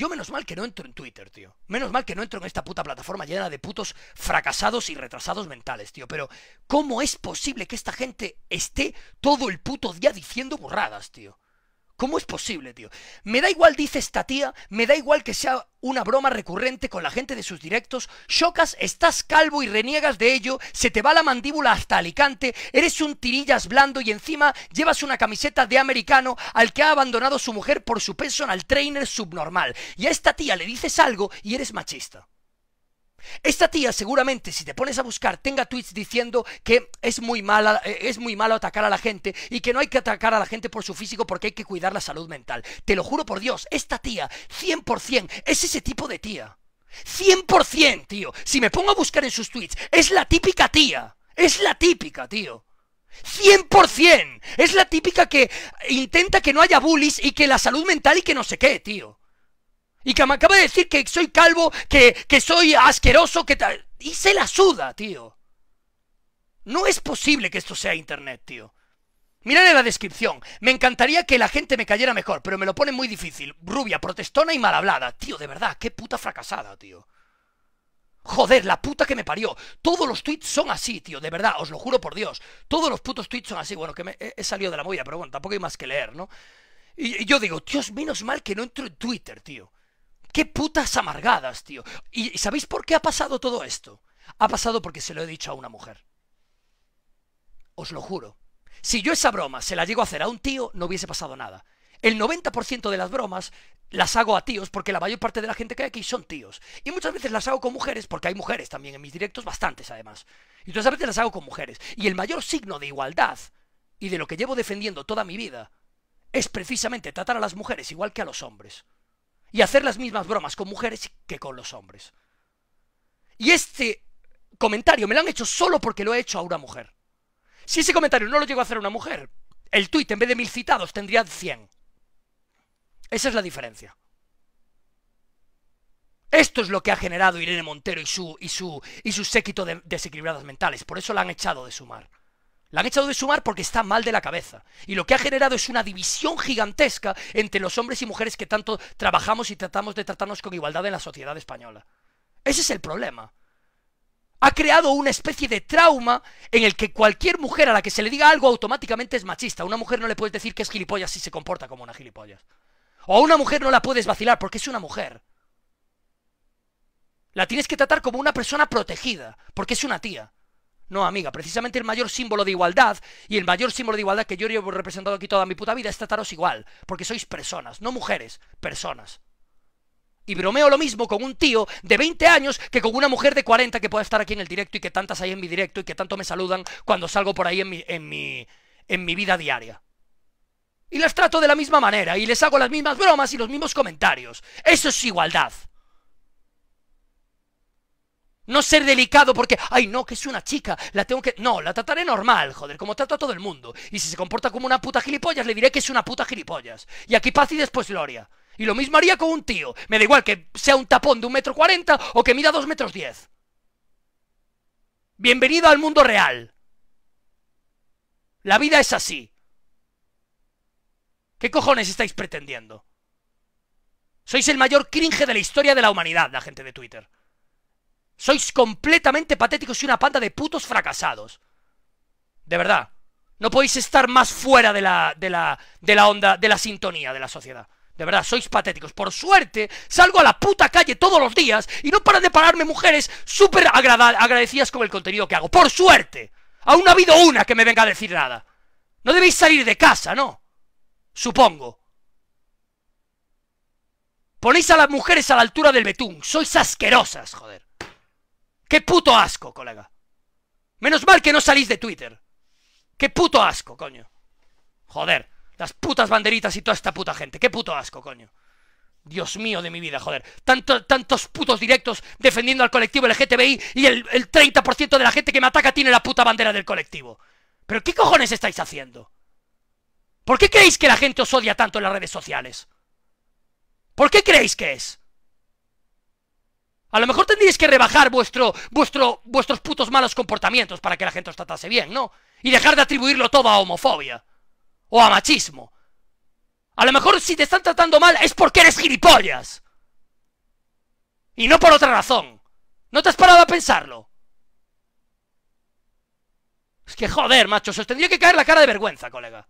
Yo menos mal que no entro en Twitter, tío. Menos mal que no entro en esta puta plataforma llena de putos fracasados y retrasados mentales, tío. Pero, ¿cómo es posible que esta gente esté todo el puto día diciendo borradas, tío? ¿Cómo es posible, tío? Me da igual, dice esta tía, me da igual que sea una broma recurrente con la gente de sus directos, chocas, estás calvo y reniegas de ello, se te va la mandíbula hasta Alicante, eres un tirillas blando y encima llevas una camiseta de americano al que ha abandonado su mujer por su personal trainer subnormal. Y a esta tía le dices algo y eres machista. Esta tía seguramente, si te pones a buscar, tenga tweets diciendo que es muy, mala, eh, es muy malo atacar a la gente y que no hay que atacar a la gente por su físico porque hay que cuidar la salud mental. Te lo juro por Dios, esta tía, 100%, es ese tipo de tía. 100%, tío. Si me pongo a buscar en sus tweets, es la típica tía. Es la típica, tío. 100%. Es la típica que intenta que no haya bullies y que la salud mental y que no sé qué, tío. Y que me acaba de decir que soy calvo, que, soy asqueroso, que tal. Y se la suda, tío. No es posible que esto sea internet, tío. Mirad en la descripción. Me encantaría que la gente me cayera mejor, pero me lo pone muy difícil. Rubia, protestona y mal hablada. Tío, de verdad, qué puta fracasada, tío. Joder, la puta que me parió. Todos los tweets son así, tío, de verdad, os lo juro por Dios. Todos los putos tweets son así. Bueno, que me he, salido de la movida, pero bueno, tampoco hay más que leer, ¿no? Y, yo digo, Dios, menos mal que no entro en Twitter, tío. Qué putas amargadas, tío. ¿Y sabéis por qué ha pasado todo esto? Ha pasado porque se lo he dicho a una mujer. Os lo juro. Si yo esa broma se la llego a hacer a un tío, no hubiese pasado nada. El 90% de las bromas las hago a tíos porque la mayor parte de la gente que hay aquí son tíos. Y muchas veces las hago con mujeres porque hay mujeres también en mis directos, bastantes además. Y todas veces las hago con mujeres. Y el mayor signo de igualdad y de lo que llevo defendiendo toda mi vida es precisamente tratar a las mujeres igual que a los hombres y hacer las mismas bromas con mujeres que con los hombres. Y este comentario me lo han hecho solo porque lo he hecho a una mujer. Si ese comentario no lo llegó a hacer una mujer, el tuit en vez de mil citados tendría cien. Esa es la diferencia. Esto es lo que ha generado Irene Montero y su, y su, y su séquito de desequilibradas mentales. Por eso la han echado de sumar. La han echado de sumar porque está mal de la cabeza. Y lo que ha generado es una división gigantesca entre los hombres y mujeres que tanto trabajamos y tratamos de tratarnos con igualdad en la sociedad española. Ese es el problema. Ha creado una especie de trauma en el que cualquier mujer a la que se le diga algo automáticamente es machista. A una mujer no le puedes decir que es gilipollas si se comporta como una gilipollas. O a una mujer no la puedes vacilar porque es una mujer. La tienes que tratar como una persona protegida, porque es una tía. No, amiga, precisamente el mayor símbolo de igualdad y el mayor símbolo de igualdad que yo he representado aquí toda mi puta vida es trataros igual, porque sois personas, no mujeres, personas. Y bromeo lo mismo con un tío de 20 años que con una mujer de 40 que pueda estar aquí en el directo y que tantas hay en mi directo y que tanto me saludan cuando salgo por ahí en mi, en mi, en mi vida diaria. Y las trato de la misma manera y les hago las mismas bromas y los mismos comentarios. Eso es igualdad. No ser delicado porque, ay, no, que es una chica, la tengo que. No, la trataré normal, joder, como trato a todo el mundo. Y si se comporta como una puta gilipollas, le diré que es una puta gilipollas. Y aquí paz y después gloria. Y lo mismo haría con un tío. Me da igual que sea un tapón de un metro cuarenta o que mida dos metros diez. Bienvenido al mundo real. La vida es así. ¿Qué cojones estáis pretendiendo? Sois el mayor cringe de la historia de la humanidad, la gente de Twitter. Sois completamente patéticos y una panda de putos fracasados. De verdad. No podéis estar más fuera de la, de la, de la onda, de la sintonía de la sociedad. De verdad, sois patéticos. Por suerte, salgo a la puta calle todos los días y no paran de pararme mujeres súper agradecidas con el contenido que hago. Por suerte. Aún no ha habido una que me venga a decir nada. No debéis salir de casa, ¿no? Supongo. Ponéis a las mujeres a la altura del betún. Sois asquerosas, joder. ¡Qué puto asco, colega! Menos mal que no salís de Twitter. ¡Qué puto asco, coño! Joder, las putas banderitas y toda esta puta gente. ¡Qué puto asco, coño! Dios mío de mi vida, joder. Tanto, tantos putos directos defendiendo al colectivo LGTBI y el, el 30% de la gente que me ataca tiene la puta bandera del colectivo. ¿Pero qué cojones estáis haciendo? ¿Por qué creéis que la gente os odia tanto en las redes sociales? ¿Por qué creéis que es? A lo mejor tendríais que rebajar vuestro, vuestro, vuestros putos malos comportamientos para que la gente os tratase bien, ¿no? Y dejar de atribuirlo todo a homofobia. O a machismo. A lo mejor si te están tratando mal es porque eres gilipollas. Y no por otra razón. ¿No te has parado a pensarlo? Es que joder, macho, se os tendría que caer la cara de vergüenza, colega.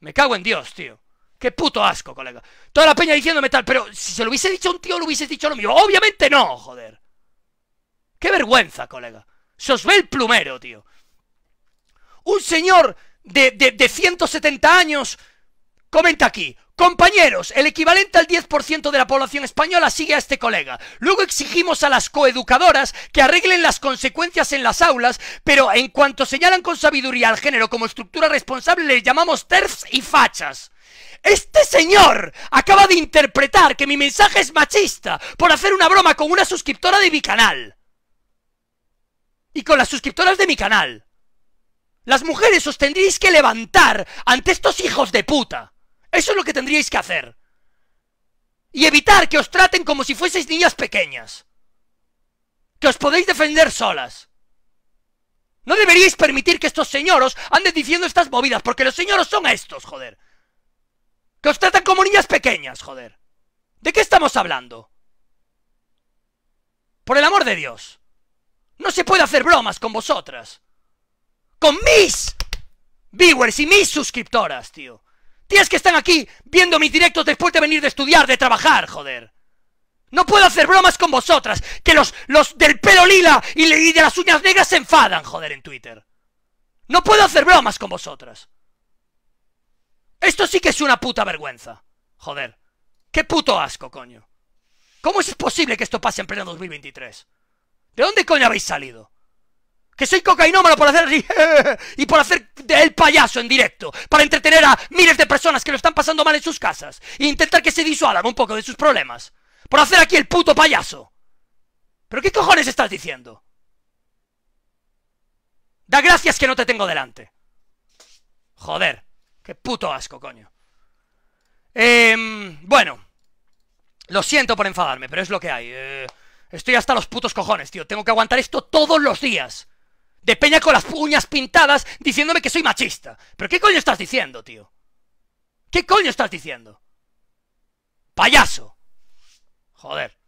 Me cago en Dios, tío. Qué puto asco, colega. Toda la peña diciéndome tal, pero si se lo hubiese dicho un tío, lo hubiese dicho lo mío. Obviamente no, joder. Qué vergüenza, colega. Se os ve el plumero, tío. Un señor de, de 170 años comenta aquí. Compañeros, el equivalente al 10% de la población española sigue a este colega. Luego exigimos a las coeducadoras que arreglen las consecuencias en las aulas, pero en cuanto señalan con sabiduría al género como estructura responsable, les llamamos TERFs y fachas. Este señor acaba de interpretar que mi mensaje es machista por hacer una broma con una suscriptora de mi canal. Y con las suscriptoras de mi canal. Las mujeres os tendríais que levantar ante estos hijos de puta. Eso es lo que tendríais que hacer. Y evitar que os traten como si fueseis niñas pequeñas. Que os podéis defender solas. No deberíais permitir que estos señoros anden diciendo estas movidas, porque los señoros son estos, joder. Los tratan como niñas pequeñas, joder. ¿De qué estamos hablando? Por el amor de Dios. No se puede hacer bromas con vosotras. Con mis viewers y mis suscriptoras, tío. Tías que están aquí viendo mis directos después de venir de estudiar, de trabajar, joder. No puedo hacer bromas con vosotras, que los, los del pelo lila y, y de las uñas negras se enfadan, joder, en Twitter. No puedo hacer bromas con vosotras. Esto sí que es una puta vergüenza. Joder. Qué puto asco, coño. ¿Cómo es posible que esto pase en pleno 2023? ¿De dónde coño habéis salido? Que soy cocainómano por hacer y por hacer el payaso en directo, para entretener a miles de personas que lo están pasando mal en sus casas e intentar que se disuadan un poco de sus problemas. Por hacer aquí el puto payaso. ¿Pero qué cojones estás diciendo? Da gracias que no te tengo delante. Joder. Qué puto asco, coño. Eh, bueno. Lo siento por enfadarme, pero es lo que hay. Eh. estoy hasta los putos cojones, tío. Tengo que aguantar esto todos los días. De peña con las uñas pintadas diciéndome que soy machista. ¿Pero qué coño estás diciendo, tío? ¿Qué coño estás diciendo? ¡Payaso! Joder.